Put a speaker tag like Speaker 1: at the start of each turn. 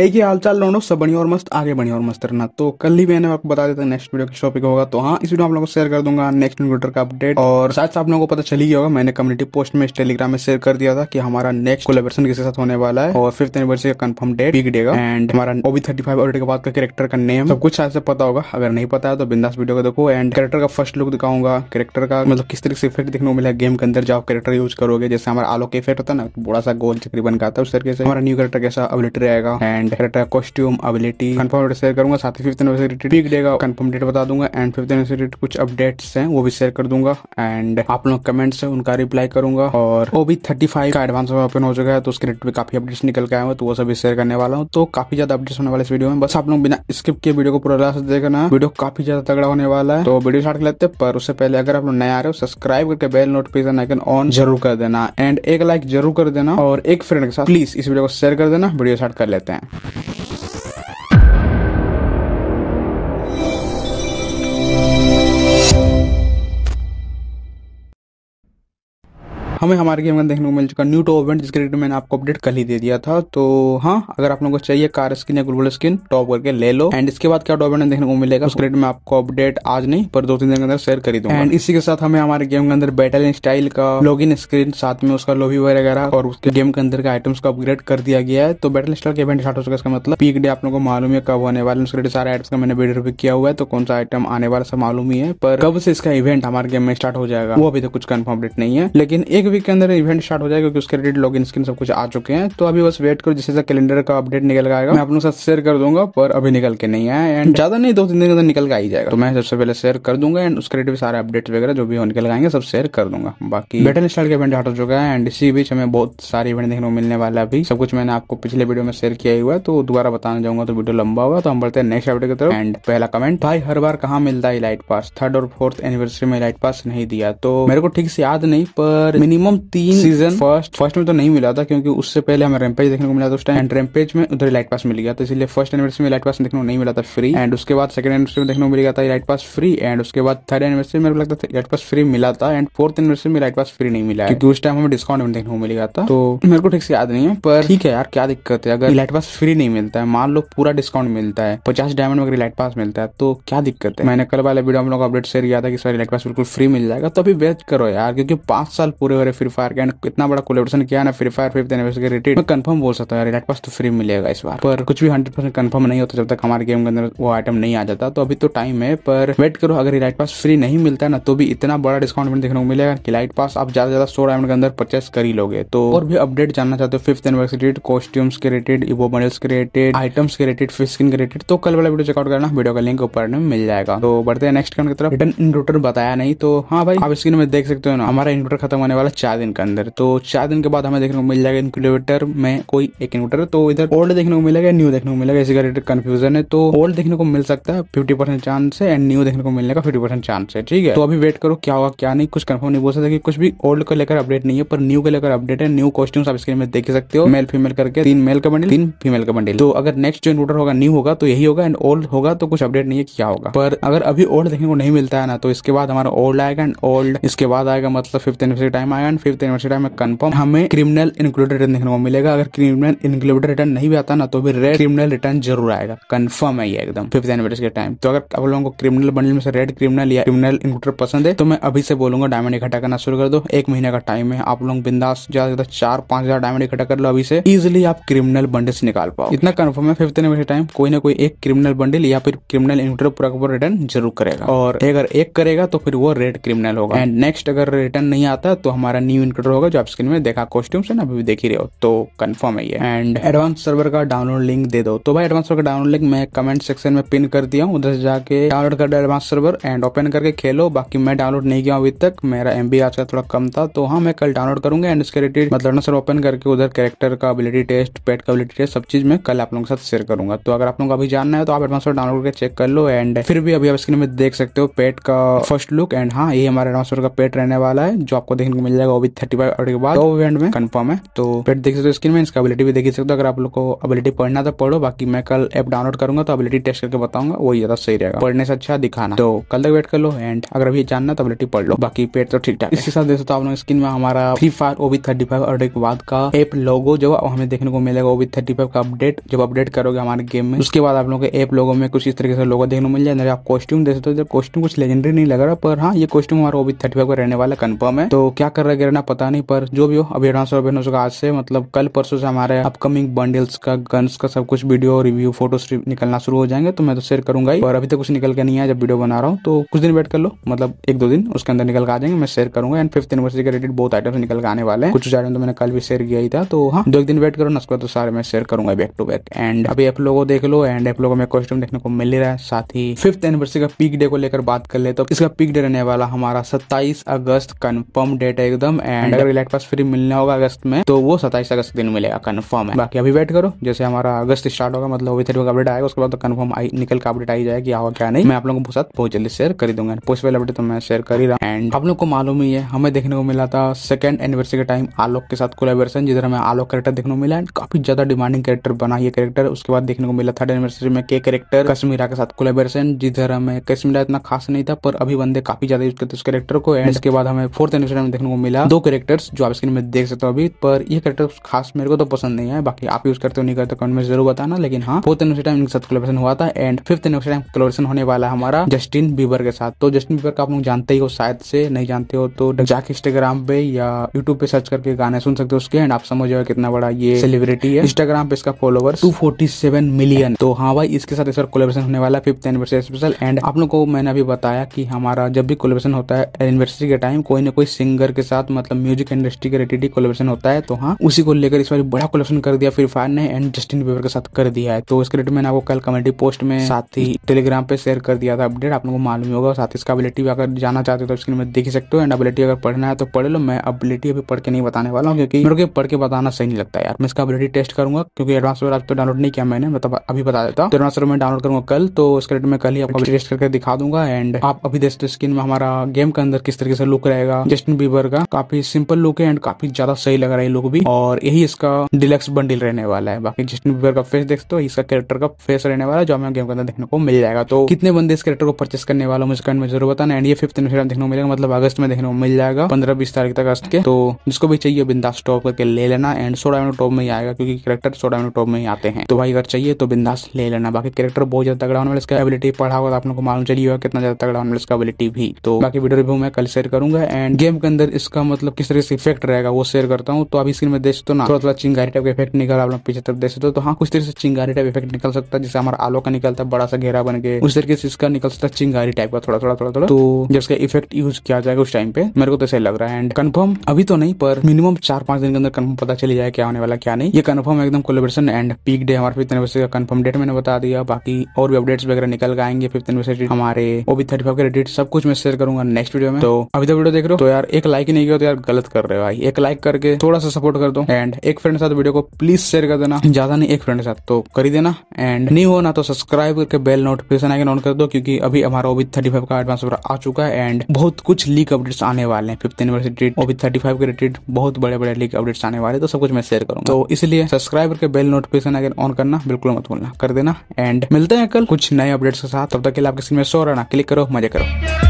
Speaker 1: है कि हाल चाल लोनों सब बढ़िया और मस्त आगे बढ़िया और मस्त रहना तो कल ही मैंने आपको बता देता नेक्स्ट वीडियो टॉपिक होगा तो हाँ इस वीडियो आप लोगों को शेयर कर दूंगा नेक्स्ट कंप्यूटर का अपडेट और शायद आप लोगों को पता चली गया होगा मैंने कम्युनिटी पोस्ट में टेलीग्राम में शेयर कर दिया था कि हमारा नेक्स्ट कोलेबरेशन किसके साथ होने वाला है और फिफ्थ एनिवर्सरी का कन्फर्म डेट बिग डेगा एंड हमारा ओबी थर्टी फाइव के बाद का कैरेक्टर का नेम सब कुछ शायद से पता होगा अगर नहीं पता है तो बिंदास वीडियो को देखो एंड कैरेक्टर का फर्स्ट लुक दिखाऊंगा कैरेक्टर का मतलब किस तरीके से इफेक्ट देखने को मिला गेम के अंदर जाओ करेक्टर कैरेक्टर यूज करोगे जैसे हमारा आलो के इफेक्ट होता है ना बड़ा सा गोल बन का था उस तरीके से हमारा न्यू कैरेक्टर कैसा अबिलिटी रहेगा and and costume ability confirm date share करूंगा साथ ही fifth anniversary related confirm date बता दूंगा एंड फिफ्थ एनिवर्सरी कुछ अपडेट्स हैं वो भी शेयर कर दूंगा एंड आप लोग कमेंट्स है उनका रिप्लाई करूंगा और वो भी थर्टी फाइव का एडवांस ओपन हो चुका है तो उसके रेट भी काफी अपडेट्स निकल के आए हुए तो वो सभी शेयर करने वाला हूँ तो काफी ज्यादा अपडेट्स होने वाले इस वीडियो में बस आप लोग बिना स्किप किए वीडियो को पूरा लास्ट देखना वीडियो काफी ज्यादा तगड़ा होने वाला है तो वीडियो स्टार्ट कर लेते हैं पर उससे पहले अगर आप लोग नया आ रहे हो सब्सक्राइब करके बेल नोटिफिकेशन आइकन ऑन जरूर कर देना एंड एक लाइक जरूर कर देना और एक फ्रेंड के साथ प्लीज इस वीडियो को शेयर कर देना वीडियो स्टार्ट कर लेते हैं Thank you. हमें हमारे गेम का देखने को मिल चुका न्यू टॉप इवेंट जिसके रेट मैंने आपको अपडेट कल ही दे दिया था तो हाँ अगर आप लोगों को चाहिए कार स्किन या गुलबुल स्किन टॉप करके ले लो एंड इसके बाद क्या टॉप इवेंट देखने को मिलेगा उसके रेट में आपको अपडेट आज नहीं पर दो तीन दिन के अंदर शेयर करी दूंगा एंड इसी के साथ हमें हमारे गेम के अंदर बैटल स्टाइल का लॉग इन स्क्रीन साथ में उसका लोबी वगैरह और उसके गेम के अंदर के आइटम्स का अपग्रेड कर दिया गया है तो बैटल स्टाइल के इवेंट स्टार्ट हो चुका इसका मतलब पीक डे आप लोगों को मालूम है कब होने वाले उसके सारे आइटम्स का मैंने वीडियो भी किया हुआ है तो कौन सा आइटम आने वाला सब मालूम ही है पर कब से इसका इवेंट हमारे गेम में स्टार्ट हो जाएगा वो अभी तक कुछ कन्फर्म नहीं है लेकिन एक वीक के अंदर इवेंट स्टार्ट हो जाएगा क्योंकि उसके रेडिट लॉग इन स्क्रीन सब कुछ आ चुके हैं तो अभी बस वेट करो जैसे कैलेंडर का अपडेट निकल आएगा मैं अपने साथ शेयर कर दूंगा पर अभी निकल के नहीं आया एंड ज्यादा नहीं दो तीन दिन के अंदर निकल के आई जाएगा तो मैं सबसे पहले शेयर कर दूंगा एंड उसके रिलेटेड सारे अपडेट वगैरह जो भी निकल आएंगे सब शेयर कर दूंगा बाकी बेटन स्टार का इवेंट स्टार्ट हो चुका है एंड इसी बीच हमें बहुत सारे इवेंट देखने को मिलने वाला अभी सब कुछ मैंने आपको पिछले वीडियो में शेयर किया हुआ है तो दोबारा बताने जाऊंगा तो वीडियो लंबा हुआ तो हम बढ़ते हैं नेक्स्ट अपडेट की तरफ एंड पहला कमेंट भाई हर बार कहा मिलता है लाइट पास थर्ड और फोर्थ एनिवर्सरी में लाइट पास नहीं दिया तो मेरे को ठीक से याद नहीं पर मिनिमम मिनिमम तीन सीजन फर्स्ट फर्स्ट में तो नहीं मिला था क्योंकि उससे पहले हमें रैम्पेज देखने को मिला था उस टाइम एंड रैम्पेज में उधर लाइट पास मिल गया था इसलिए फर्स्ट एनिवर्सरी में लाइट पास देखने को नहीं मिला था फ्री एंड उसके बाद सेकंड एनिवर्सरी में देखने को गया था लाइट पास फ्री एंड उसके बाद थर्ड एनिवर्सरी में लगता था लाइट पास फ्री मिला था एंड फोर्थ एनिवर्सरी में लाइट पास फ्री नहीं मिला क्योंकि उस टाइम हमें डिस्काउंट में देखने को मिल गया था तो मेरे को ठीक से याद नहीं है पर ठीक है यार क्या दिक्कत है अगर लाइट पास फ्री नहीं मिलता है मान लो पूरा डिस्काउंट मिलता है पचास डायमंड में अगर लाइट पास मिलता है तो क्या दिक्कत है मैंने कल वाले वीडियो हम लोग अपडेट शेयर किया था कि सारी लाइट पास बिल्कुल फ्री मिल जाएगा तो अभी वेट करो यार क्योंकि पांच साल पूरे हो रहे फ्री फायर का एंड कितना बड़ा कोलेबरेशन किया ना Free Fire fifth anniversary rated मैं कंफर्म बोल सकता हूँ रेड पास तो फ्री मिलेगा इस बार पर कुछ भी हंड्रेड परसेंट कन्फर्म नहीं होता जब तक हमारे गेम के अंदर वो आइटम नहीं आ जाता तो अभी तो टाइम है पर वेट करो अगर लाइट पास फ्री नहीं मिलता ना तो भी इतना बड़ा डिस्काउंट देखने को मिलेगा कि लाइट पास आप ज्यादा ज्यादा सौ डायमंड के अंदर परचेस कर ही लोगे तो और भी अपडेट जानना चाहते हो फिफ्थ एनिवर्सरी रेटेड कॉस्ट्यूम्स के रिलेटेड इवो मॉडल्स के रिलेटेड आइटम्स के रिलेटेड फिश स्किन के रिलेटेड तो कल वाला वीडियो चेकआउट करना वीडियो का लिंक ऊपर में मिल जाएगा तो बढ़ते हैं नेक्स्ट काम की तरफ रिटर्न इन बताया नहीं तो हाँ भाई आप स्क्रीन में देख सकते हो ना हमारा इन्वर्टर खत्म होने वाला चार दिन के अंदर तो चार दिन के बाद हमें देखने को मिल जाएगा इनक्यूबेटर में कोई एक इन्वर्टर तो इधर ओल्ड देखने को मिलेगा न्यू देखने को मिलेगा इसी का रेट कन्फ्यूजन है तो ओल्ड देखने को मिल सकता है फिफ्टी परसेंट चांस है एंड न्यू देखने को मिलने का फिफ्टी परसेंट चांस है ठीक है तो अभी वेट करो क्या होगा क्या नहीं कुछ कन्फर्म नहीं बोल सकता कि कुछ भी ओल्ड को लेकर अपडेट नहीं है पर न्यू को लेकर अपडेट है न्यू कॉस्ट्यूम आप स्क्रीन में देख सकते हो मेल फीमेल करके तीन मेल का बंडल तीन फीमेल का बंडल तो अगर नेक्स्ट जो इन्वर्टर होगा न्यू होगा तो यही होगा एंड ओल्ड होगा तो कुछ अपडेट नहीं है क्या होगा पर अगर अभी ओल्ड देखने को नहीं मिलता है ना तो इसके बाद हमारा ओल्ड आएगा एंड ओल्ड इसके बाद आएगा मतलब फिफ्थ एनिवर्सरी टाइम आएगा एंड फिफ्थ यूनिवर्सिटी में कंफर्म हमें क्रिमिनल इंक्लूडेड रिटर्न देखने को मिलेगा अगर क्रिमिनल इंक्लूडेड रिटर्न नहीं भी आता ना तो भी रेड क्रिमिनल रिटर्न जरूर आएगा कंफर्म है ये एकदम फिफ्थ एनिवर्सरी के टाइम तो अगर आप लोगों को क्रिमिनल बंडल में से रेड क्रिमिनल या क्रिमिनल इंक्लूडेड पसंद है तो मैं अभी से बोलूंगा डायमंड इकट्ठा करना शुरू कर दो एक महीने का टाइम है आप लोग बिंदास ज्यादा ज्यादा चार पांच हजार डायमंड इकट्ठा कर लो अभी से इजिली आप क्रिमिनल बंडल्स निकाल पाओ इतना कंफर्म है फिफ्थ एनिवर्सरी टाइम कोई ना कोई एक क्रिमिनल बंडल या फिर क्रिमिनल इंक्लूडेड पूरा पूरा रिटर्न जरूर करेगा और अगर एक करेगा तो फिर वो रेड क्रिमिनल होगा एंड नेक्स्ट अगर रिटर्न नहीं आता तो हमारे हमारा न्यू इनक्लूड होगा जो आप स्क्रीन में देखा कॉस्ट्यूम्स है ना अभी देख ही रहे हो तो कंफर्म है ये एंड एडवांस सर्वर का डाउनलोड लिंक दे दो तो भाई एडवांस सर्वर का डाउनलोड लिंक मैं कमेंट सेक्शन में पिन कर दिया हूँ उधर से जाके डाउनलोड कर एडवांस सर्वर एंड ओपन करके खेलो बाकी मैं डाउनलोड नहीं किया अभी तक मेरा एम आज का थोड़ा कम था तो हाँ मैं कल डाउनलोड करूंगा एंड इसके रिलेटेड मतलब सर ओपन करके उधर कैरेक्टर का एबिलिटी टेस्ट पेट का एबिलिटी टेस्ट सब चीज मैं कल आप लोगों के साथ शेयर करूंगा तो अगर आप लोगों को अभी जानना है तो आप एडवांस डाउनलोड करके चेक कर लो एंड फिर भी अभी आप स्क्रीन में देख सकते हो पेट का फर्स्ट लुक एंड हाँ ये हमारा एडवांस का पेट रहने वाला है जो आपको देखने को मिल जाएगा जाएगा वो भी थर्टी फाइव आवर के बाद दो इवेंट में कन्फर्म है तो पेट देख सकते हो स्क्रीन में इसका एबिलिटी भी देख सकते हो अगर आप लोग को एबिलिटी पढ़ना तो पढ़ो बाकी मैं कल ऐप डाउनलोड करूंगा तो एबिलिटी टेस्ट करके बताऊंगा वही ज्यादा सही रहेगा पढ़ने से अच्छा दिखाना तो कल तक वेट कर लो एंड अगर अभी जानना तो एबिलिटी पढ़ लो बाकी पेट तो ठीक ठाक इसके साथ देख सकते हो आप लोग स्क्रीन में हमारा फ्री फायर वो भी थर्टी फाइव आवर के बाद का एप लोगो जो हमें देखने को मिलेगा वो भी थर्टी फाइव का अपडेट जब अपडेट करोगे हमारे गेम में उसके बाद आप लोगों के एप लोगो में कुछ इस तरीके से लोगो देखने को मिल जाए आप कॉस्ट्यूम देख सकते हो कॉस्ट्यूम कुछ लेजेंडरी नहीं लग रहा पर हाँ ये कॉस्ट्यूम हमारा वो भी थर्टी फाइव का रहने वाला कन्फर्म है तो क्या कर रहा गिरेगा गिरना पता नहीं पर जो भी हो अभी एडवांस और बहनों का आज से मतलब कल परसों से हमारे अपकमिंग बंडल्स का गन्स का सब कुछ वीडियो रिव्यू फोटो निकलना शुरू हो जाएंगे तो मैं तो शेयर करूंगा ही और अभी तक कुछ निकल के नहीं आया जब वीडियो बना रहा हूँ तो कुछ दिन वेट कर लो मतलब एक दो दिन उसके अंदर निकल के आ जाएंगे मैं शेयर करूंगा एंड फिफ्थ एनिवर्सरी के रिलेटेड बहुत आइटम्स निकल के आने वाले हैं कुछ आइटम तो मैंने कल भी शेयर किया ही था तो हाँ दो एक दिन वेट करो ना उसका तो सारे मैं शेयर करूंगा बैक टू बैक एंड अभी आप लोगों देख लो एंड आप लोगों में कॉस्ट्यूम देखने को मिल रहा है साथ ही फिफ्थ एनिवर्सरी का पीक डे को लेकर बात कर ले तो इसका पीक डे रहने वाला हमारा सत्ताईस अगस्त कन्फर्म डेट है एकदम एंड अगर इलेक्ट पास फ्री मिलना होगा अगस्त में तो वो सताइस अगस्त दिन मिलेगा कन्फर्म है बाकी अभी वेट करो जैसे हमारा अगस्त स्टार्ट होगा मतलब अभी का अपडेट आएगा उसके बाद तो कन्फर्म निकल का अपडेट आई जाएगी हुआ क्या नहीं मैं आप लोगों को साथ बहुत जल्दी शेयर कर दूंगा पोस्ट वाले अपडेट तो मैं शेयर कर ही रहा एंड आप लोग को मालूम ही है हमें देखने को मिला था सेकंड एनिवर्सरी के टाइम आलोक के साथ कोलेबरेशन जिधर हमें आलोक कैरेक्टर देखने को मिला एंड काफी ज्यादा डिमांडिंग कैरेक्टर बना ये कैरेक्टर उसके बाद देखने को मिला थर्ड एनिवर्सरी में के कैरेक्टर कश्मीरा के साथ कोलेबरेशन जिधर हमें कश्मीरा इतना खास नहीं था पर अभी बंदे काफी ज्यादा यूज करते उस कैरेक्टर को एंड इसके बाद हमें फोर्थ एनिवर्सरी में देखने को मिला मिला दो करेक्टर्स जो आप स्क्रीन में देख सकते हो अभी पर ये करेक्टर खास मेरे को तो पसंद नहीं है बाकी आप यूज करते हो नहीं करते कमेंट में जरूर बताना लेकिन हाँ फोर्थ एनिवर्सरी टाइम इनके साथ कलेक्शन हुआ था and fifth anniversary time collection होने वाला है हमारा जस्टिन बीबर के साथ तो जस्टिन बीबर का आप लोग जानते ही हो शायद से नहीं जानते हो तो जाके इंस्टाग्राम पे या यूट्यूब पे सर्च करके गाने सुन सकते हो उसके एंड आप समझ जाओ कितना बड़ा ये सेलिब्रिटी है इंस्टाग्राम पे इसका फॉलोवर 247 मिलियन तो हाँ भाई इसके साथ इस बार होने वाला फिफ्थ एनिवर्सरी स्पेशल एंड आप लोग को मैंने अभी बताया कि हमारा जब भी कोलेबेशन होता है एनिवर्सरी के टाइम कोई ना कोई सिंगर के साथ साथ मतलब म्यूजिक इंडस्ट्री के रिलेटेड कोलेबरेशन होता है तो हाँ उसी को लेकर इस बार बड़ा कोलेबरेशन कर दिया फ्री फायर ने एंड जस्टिन बीबर के साथ कर दिया है तो इसके रेट मैंने आपको कल कमेंट्री पोस्ट में साथ ही टेलीग्राम पे शेयर कर दिया था अपडेट आप लोगों को मालूम होगा साथ ही इसका अबिलिटी भी अगर जाना चाहते हो तो स्क्रीन में देख सकते हो एंड अबिलिटी अगर पढ़ना है तो पढ़ लो मैं अबिलिटी अभी पढ़ के नहीं बताने वाला हूँ क्योंकि मेरे को पढ़ के बताना सही नहीं लगता यार मैं इसका अबिलिटी टेस्ट करूंगा क्योंकि एडवांस वगैरह तो डाउनलोड नहीं किया मैंने मतलब अभी बता देता हूँ एडवांस में डाउनलोड करूंगा कल तो इसके रेट में कल ही आपको टेस्ट करके दिखा दूंगा एंड आप अभी देखते स्क्रीन में हमारा गेम के अंदर किस तरीके से लुक रहेगा जस्टिन बीबर का काफी सिंपल लुक है एंड काफी ज्यादा सही लग रहा है लुक भी और यही इसका डिलक्स बंडल रहने वाला है बाकी जिसमें का फेस देखते हो इसका कैरेक्टर का फेस रहने वाला है जो हमें गेम के अंदर देखने को मिल जाएगा तो कितने बंदे इस कैरेक्टर को परचेस करने वाला मुझे कमेंट में जरूर बताना एंड ये फिफ्थ में देखने को मिलेगा मतलब अगस्त में देखने को मिल जाएगा पंद्रह बीस तारीख तक अगस्त के तो जिसको भी चाहिए बिंदास टॉप करके ले लेना एंड सोडा मिनट टॉप में ही आएगा क्योंकि कैरेक्टर सोडा मिनट टॉप में ही आते हैं तो भाई अगर चाहिए तो बिंदास ले लेना बाकी कैरेक्टर बहुत ज्यादा तगड़ा होने इसका एबिलिटी पढ़ा हुआ तो आपको मालूम चलिए कितना ज्यादा तगड़ा होने इसका एबिलिटी भी तो बाकी वीडियो रिव्यू मैं कल शेयर करूंगा एंड गेम के अंदर इसका मतलब किस तरह से इफेक्ट रहेगा वो शेयर करता हूँ तो अभी स्क्रीन में देख सकते हो ना थोड़ा चिंगारी टाइप का इफेक्ट निकल आप लोग पीछे तरफ देख सकते हो तो हाँ कुछ तरह से चिंगारी टाइप इफेक्ट निकल सकता है जैसे हमारा आलो का निकलता है बड़ा सा घेरा बन के उस तरीके से इसका निकल सकता है चिंगारी टाइप का थोड़ा थोड़ा थोड़ा थोड़ा तो जिसका इफेक्ट यूज किया जाएगा उस टाइम पे मेरे को तो ऐसा लग रहा है एंड कन्फर्म अभी तो नहीं पर मिनिमम चार पांच दिन के अंदर कन्फर्म पता चली जाए क्या होने वाला क्या नहीं ये कन्फर्म एकदम कोलेबेशन एंड पीक डे हमारे फिफ्थ एनिवर्सरी का कन्फर्म डेट मैंने बता दिया बाकी और भी अपडेट्स वगैरह निकल आएंगे फिफ्थ एनिवर्सरी हमारे भी थर्टी फाइव के रेडिट सब कुछ मैं शेयर करूंगा नेक्स्ट वीडियो में तो अभी तो वीडियो देख रहे हो तो यार एक लाइक नहीं नहीं किया तो यार गलत कर रहे हो भाई एक लाइक करके थोड़ा सा सपोर्ट कर दो एंड एक फ्रेंड के साथ वीडियो को प्लीज शेयर कर देना ज्यादा नहीं एक फ्रेंड के साथ तो कर ही देना एंड नहीं हो ना तो सब्सक्राइब करके बेल नोटिफिकेशन आइकन ऑन कर दो क्योंकि अभी हमारा ओबी थर्टी फाइव का एडवांस आ चुका है एंड बहुत कुछ लीक अपडेट्स आने वाले हैं fifth university OB thirty five के रिलेटेड बहुत बड़े बड़े लीक अपडेट्स आने वाले तो सब कुछ मैं शेयर करूँ तो इसलिए सब्सक्राइब करके बेल नोटिफिकेशन आइकन ऑन करना बिल्कुल मत भूलना कर देना एंड मिलते हैं कल कुछ नए अपडेट्स के साथ तब तक के लिए आपके स्क्रीन में शो रहना क्लिक करो मजे करो